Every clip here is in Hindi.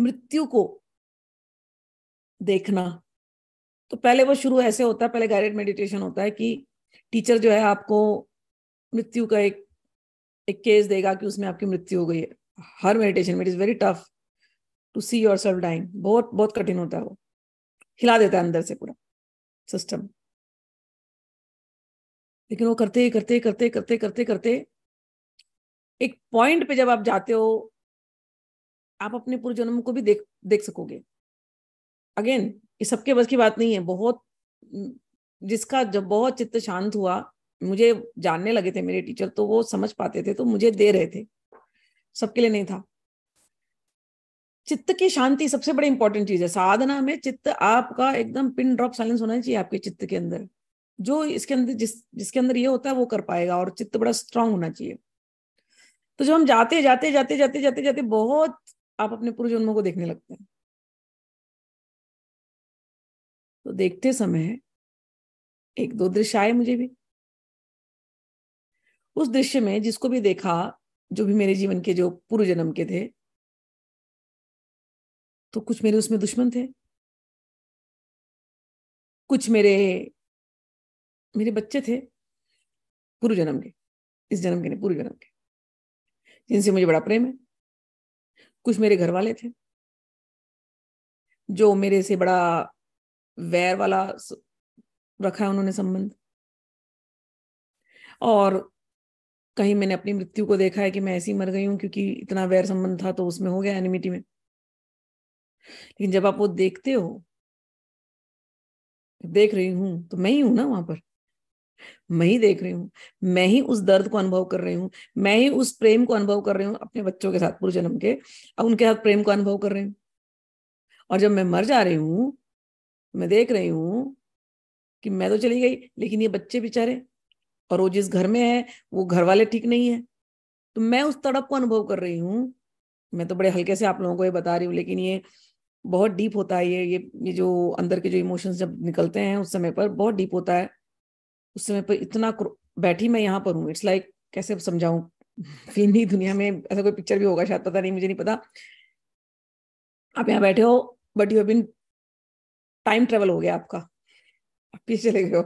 मृत्यु को देखना तो पहले वो शुरू ऐसे होता है पहले गाइडेड मेडिटेशन होता है कि टीचर जो है आपको मृत्यु का एक एक केस देगा कि उसमें आपकी मृत्यु हो गई है हर मेडिटेशन में it is very tough to see yourself dying बहुत बहुत कठिन होता है वो हिला देता है अंदर से पूरा सिस्टम लेकिन वो करते करते करते करते करते करते एक पॉइंट पे जब आप जाते हो आप अपने पूर्व जन्म को भी देख देख सकोगे अगेन ये सबके बस की बात नहीं है बहुत जिसका जब बहुत चित्त शांत हुआ मुझे जानने लगे थे मेरे टीचर तो वो समझ पाते थे तो मुझे दे रहे थे सबके लिए नहीं था चित्त की शांति सबसे बड़ी इंपॉर्टेंट चीज है साधना में चित्त आपका एकदम पिन ड्रॉप साइलेंस होना चाहिए आपके चित्त के अंदर जो इसके अंदर जिस जिसके अंदर ये होता है वो कर पाएगा और चित्त बड़ा स्ट्रांग होना चाहिए तो जब हम जाते जाते जाते जाते जाते जाते बहुत आप अपने जन्मों को देखने लगते हैं तो देखते समय एक दो दृश्य आए मुझे भी उस दृश्य में जिसको भी देखा जो भी मेरे जीवन के जो पूर्व जन्म के थे तो कुछ मेरे उसमें दुश्मन थे कुछ मेरे मेरे बच्चे थे पूर्व जन्म के इस जन्म के नहीं पूर्व जन्म के जिनसे मुझे बड़ा प्रेम है कुछ मेरे घर वाले थे जो मेरे से बड़ा वैर वाला रखा है उन्होंने संबंध और कहीं मैंने अपनी मृत्यु को देखा है कि मैं ऐसी मर गई हूं क्योंकि इतना वैर संबंध था तो उसमें हो गया एनिमिटी में लेकिन जब आप वो देखते हो देख रही हूं तो मैं ही हूं ना वहां पर मैं ही देख रही हूँ मैं ही उस दर्द को अनुभव कर रही हूँ मैं ही उस प्रेम को अनुभव कर रही हूँ अपने बच्चों के साथ पूर्व जन्म के अब उनके साथ प्रेम को अनुभव कर रही हूँ और जब मैं मर जा रही हूँ मैं देख रही हूँ कि मैं तो चली गई लेकिन ये बच्चे बेचारे और वो जिस घर में है वो घर वाले ठीक नहीं है तो मैं उस तड़प को अनुभव कर रही हूँ मैं तो बड़े हल्के से आप लोगों को ये बता रही हूँ लेकिन ये बहुत डीप होता है ये ये ये जो अंदर के जो इमोशंस जब निकलते हैं उस समय पर बहुत डीप होता है उस समय पर इतना बैठी मैं यहाँ पर हूँ इट्स लाइक कैसे समझाऊं फिल्मी दुनिया में ऐसा कोई पिक्चर भी होगा शायद पता नहीं मुझे नहीं पता आप यहाँ बैठे हो but you been time travel हो गया आपका आप पीछे चले गए हो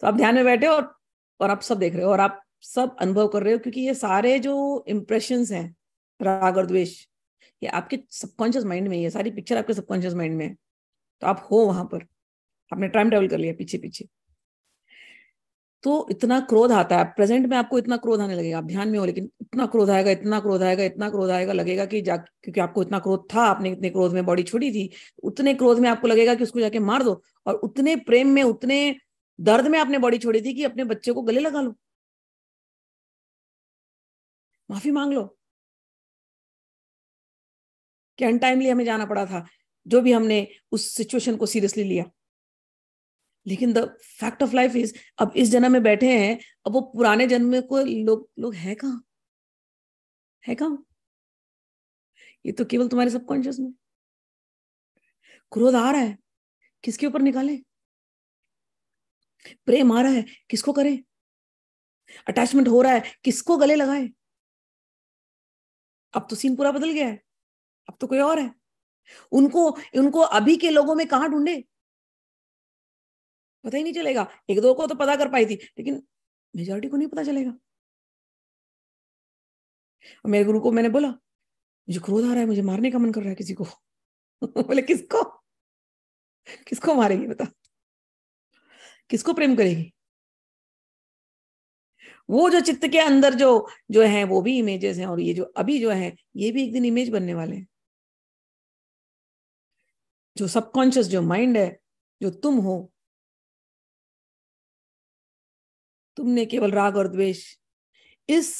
तो आप ध्यान में बैठे हो और, और आप सब देख रहे हो और आप सब अनुभव कर रहे हो क्योंकि ये सारे जो इम्प्रेशन हैं राग और द्वेष ये आपके सबकॉन्शियस माइंड में ये सारी पिक्चर आपके सबकॉन्शियस माइंड में है तो आप हो वहां पर आपने टाइम ट्रेवल कर लिया पीछे पीछे तो इतना क्रोध आता है प्रेजेंट में आपको इतना क्रोध आने लगेगा आप ध्यान में हो लेकिन इतना क्रोध आएगा इतना क्रोध आएगा इतना क्रोध आएगा लगेगा कि जा क्योंकि आपको इतना क्रोध था आपने इतने क्रोध में बॉडी छोड़ी थी उतने क्रोध में आपको लगेगा कि उसको जाके मार दो और उतने प्रेम में उतने दर्द में आपने बॉडी छोड़ी थी कि अपने बच्चे को गले लगा लो माफी मांग लो कि अनटाइमली हमें जाना पड़ा था जो भी हमने उस सिचुएशन को सीरियसली लिया लेकिन the fact of life is अब इस जन्म में बैठे हैं अब वो पुराने जन्म कोई लोग लोग है कहा है कहा ये तो केवल तुम्हारे सबकॉन्शियस में क्रोध आ रहा है किसके ऊपर निकाले प्रेम आ रहा है किसको करें अटैचमेंट हो रहा है किसको गले लगाए अब तो सीन पूरा बदल गया है अब तो कोई और है उनको उनको अभी के लोगों में कहा ढूंढे पता ही नहीं चलेगा एक दो को तो पता कर पाई थी लेकिन मेजोरिटी को नहीं पता चलेगा मेरे गुरु को मैंने बोला मुझे क्रोध आ रहा है मुझे मारने का मन कर रहा है किसी को बोले किसको किसको मारेगी बता किसको प्रेम करेगी वो जो चित्त के अंदर जो जो है वो भी इमेजेस हैं और ये जो अभी जो है ये भी एक दिन इमेज बनने वाले हैं जो सबकॉन्शियस जो माइंड है जो तुम हो तुमने केवल राग और द्वेष इस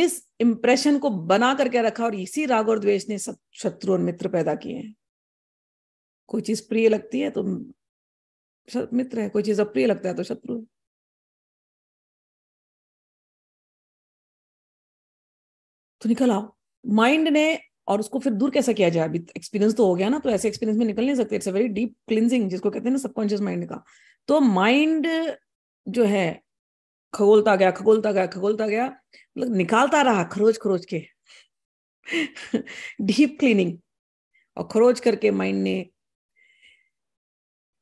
इस इंप्रेशन को बना करके रखा और इसी राग और द्वेष ने सब शत्रु और मित्र पैदा किए हैं कोई चीज प्रिय लगती है तो मित्र है कोई चीज अप्रिय लगता है तो शत्रु है तो निकल आओ माइंड ने और उसको फिर दूर कैसे किया जाए अभी एक्सपीरियंस तो हो गया ना तो ऐसे एक्सपीरियंस में निकल नहीं सकते it's a very deep cleaning जिसको कहते हैं ना सबकॉन्शियस माइंड का तो माइंड जो है खगोलता गया खगोलता गया खगोलता गया मतलब निकालता रहा खरोज खरोज के डीप क्लीनिंग और खरोज करके माइंड ने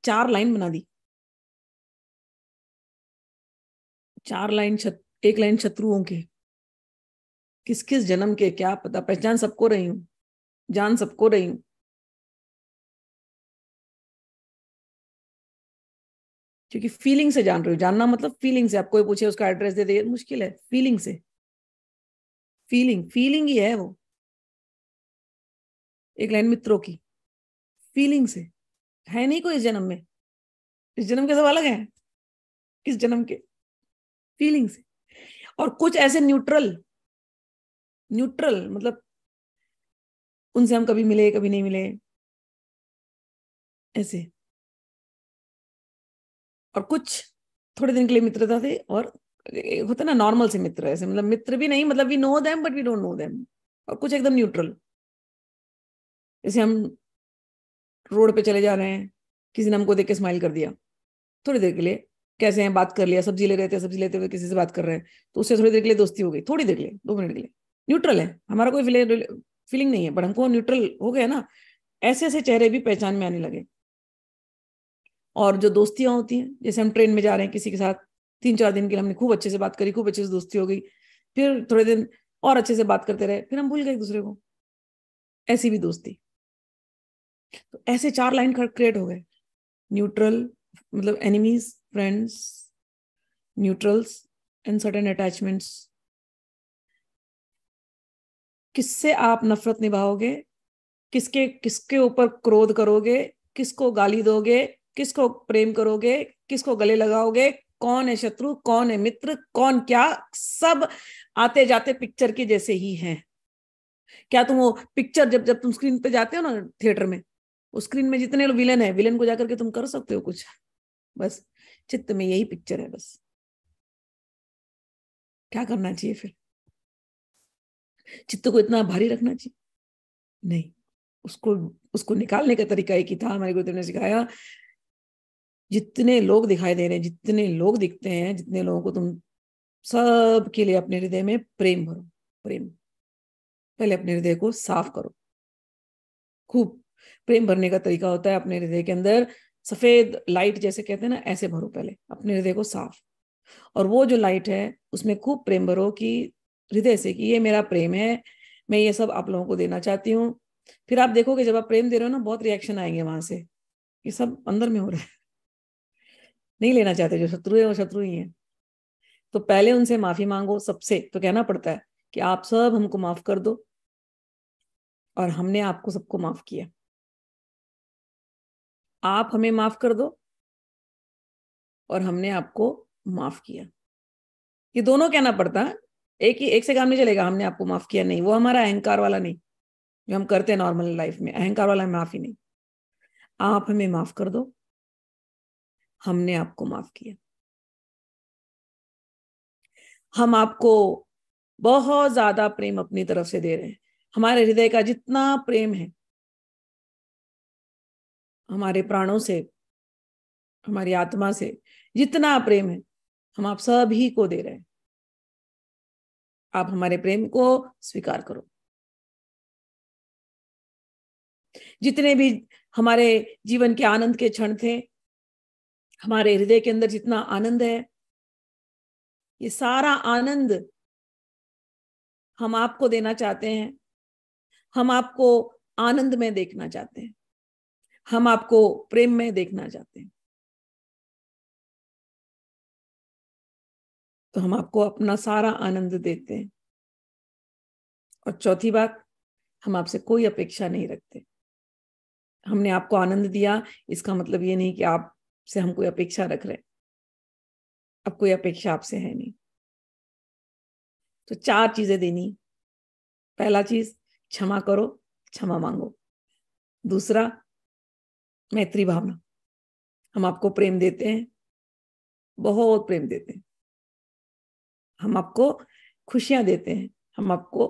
चार लाइन बना दी चार लाइन एक लाइन शत्रुओं के किस किस जन्म के क्या पता पहचान सबको रही हूं जान सबको रही हूं क्योंकि फीलिंग से जान रहे हो जानना मतलब फीलिंग से आप कोई पूछे उसका एड्रेस दे दे मुश्किल है फीलिंग से फीलिंग फीलिंग ही है वो एक लाइन मित्रों की फीलिंग से है नहीं कोई इस जन्म में इस जन्म के सब अलग है इस जन्म के फीलिंग से और कुछ ऐसे न्यूट्रल न्यूट्रल मतलब उनसे हम कभी मिले कभी नहीं मिले ऐसे और कुछ थोड़े दिन के लिए मित्रता थे और होता ना नॉर्मल से मित्र ऐसे मतलब मित्र भी नहीं मतलब we know them but we don't know them और कुछ एकदम न्यूट्रल जैसे हम रोड पे चले जा रहे हैं किसी ने हमको देख के स्माइल कर दिया थोड़ी देर के लिए कैसे हैं बात कर लिया सब्जी ले रहे थे सब्जी लेते हुए किसी से बात कर रहे हैं तो उससे थोड़ी देर के लिए दोस्ती हो गई थोड़ी देर के लिए दो मिनट के लिए न्यूट्रल है हमारा कोई फीलिंग नहीं है बट हमको न्यूट्रल हो गया ना ऐसे ऐसे चेहरे भी पहचान में आने लगे और जो दोस्तियां होती हैं जैसे हम ट्रेन में जा रहे हैं किसी के साथ तीन चार दिन के लिए हमने खूब अच्छे से बात करी खूब अच्छे से दोस्ती हो गई फिर थोड़े दिन और अच्छे से बात करते रहे फिर हम भूल गए एक दूसरे को ऐसी भी दोस्ती तो ऐसे चार लाइन क्रिएट हो गए न्यूट्रल मतलब enemies friends neutrals and certain attachments किससे आप नफरत निभाओगे किसके किसके ऊपर क्रोध करोगे किसको गाली दोगे किसको प्रेम करोगे किसको गले लगाओगे कौन है शत्रु कौन है मित्र कौन क्या सब आते जाते पिक्चर के जैसे ही हैं क्या तुम वो पिक्चर जब जब तुम स्क्रीन पे जाते हो ना थिएटर में उस स्क्रीन में जितने विलेन है विलेन को जाकर के तुम कर सकते हो कुछ बस चित्त में यही पिक्चर है बस क्या करना चाहिए फिर चित्त को इतना भारी रखना चाहिए नहीं उसको उसको निकालने का तरीका एक ही था हमारे गुरुदेव ने सिखाया जितने लोग दिखाई दे रहे हैं जितने लोग दिखते हैं जितने लोगों को तुम सब के लिए अपने हृदय में प्रेम भरो प्रेम पहले अपने हृदय को साफ करो खूब प्रेम भरने का तरीका होता है अपने हृदय के अंदर सफेद लाइट जैसे कहते हैं ना ऐसे भरो पहले अपने हृदय को साफ और वो जो लाइट है उसमें खूब प्रेम भरो कि हृदय से कि ये मेरा प्रेम है मैं ये सब आप लोगों को देना चाहती हूँ फिर आप देखोगे जब आप प्रेम दे रहे हो ना बहुत रिएक्शन आएंगे वहां से ये सब अंदर में हो रहा है नहीं लेना चाहते जो शत्रु है वो शत्रु ही है तो पहले उनसे माफी मांगो सबसे तो कहना पड़ता है कि आप सब हमको माफ कर दो और हमने आपको सबको माफ किया आप हमें माफ कर दो और हमने आपको माफ किया ये दोनों कहना पड़ता है एक ही एक से काम नहीं चलेगा हमने आपको माफ किया नहीं वो हमारा अहंकार वाला नहीं जो हम करते हैं नॉर्मल लाइफ में अहंकार वाला माफ ही नहीं आप हमें माफ कर दो हमने आपको माफ किया हम आपको बहुत ज्यादा प्रेम अपनी तरफ से दे रहे हैं हमारे हृदय का जितना प्रेम है हमारे प्राणों से हमारी आत्मा से जितना प्रेम है हम आप सभी को दे रहे हैं आप हमारे प्रेम को स्वीकार करो जितने भी हमारे जीवन के आनंद के क्षण थे हमारे हृदय के अंदर जितना आनंद है ये सारा आनंद हम आपको देना चाहते हैं हम आपको आनंद में देखना चाहते हैं हम आपको प्रेम में देखना चाहते हैं तो हम आपको अपना सारा आनंद देते हैं और चौथी बात हम आपसे कोई अपेक्षा नहीं रखते हमने आपको आनंद दिया इसका मतलब ये नहीं कि आप से हम कोई अपेक्षा रख रहे हैं अब कोई अपेक्षा आपसे है नहीं तो चार चीजें देनी पहला चीज क्षमा करो क्षमा मांगो दूसरा मैत्री भावना हम आपको प्रेम देते हैं बहुत प्रेम देते हैं हम आपको खुशियां देते हैं हम आपको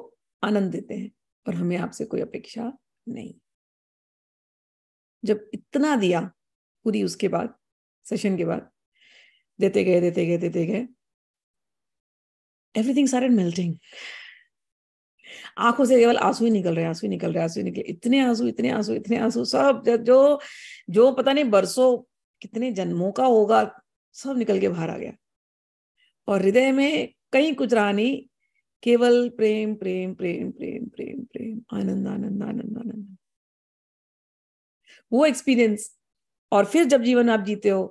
आनंद देते हैं और हमें आपसे कोई अपेक्षा नहीं जब इतना दिया पूरी उसके बाद सेशन के बाद देते गए देते गए देते गए एवरीथिंग सारे मेल्टिंग आंखों से केवल आंसू ही निकल रहे आंसू ही निकल रहे आंसू निकले इतने आंसू इतने आंसू इतने आंसू सब जो जो पता नहीं बरसों कितने जन्मों का होगा सब निकल के बाहर आ गया और हृदय में कहीं कुछ रहा नहीं केवल प्रेम प्रेम प्रेम प्रेम प्रेम प्रेम आनंद आनंद आनंद आनंद वो एक्सपीरियंस और फिर जब जीवन आप जीते हो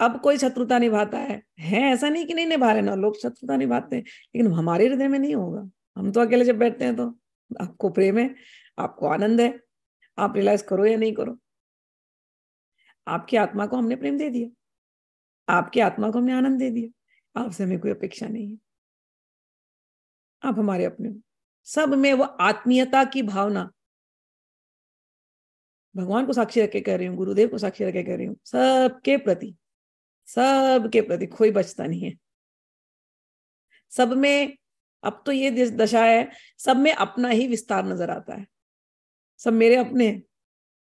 अब कोई शत्रुता निभाता है है ऐसा नहीं कि नहीं निभा रहे ना लोग शत्रुता निभाते हैं लेकिन हमारे हृदय में नहीं होगा हम तो अकेले जब बैठते हैं तो आपको प्रेम है आपको आनंद है आप रियलाइज करो या नहीं करो आपकी आत्मा को हमने प्रेम दे दिया आपकी आत्मा को हमने आनंद दे दिया आपसे हमें कोई अपेक्षा नहीं है आप हमारे अपने सब में वो आत्मीयता की भावना भगवान को साक्षी रख के कह रही हूँ गुरुदेव को साक्षी रख के कह रही हूँ सबके प्रति सबके प्रति कोई बचता नहीं है सब में अब तो ये दशा है सब में अपना ही विस्तार नजर आता है सब मेरे अपने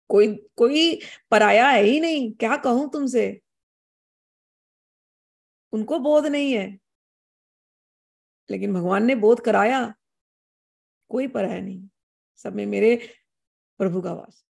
कोई कोई पराया है ही नहीं क्या कहूं तुमसे उनको बोध नहीं है लेकिन भगवान ने बोध कराया कोई पराया नहीं सब में मेरे प्रभु का वास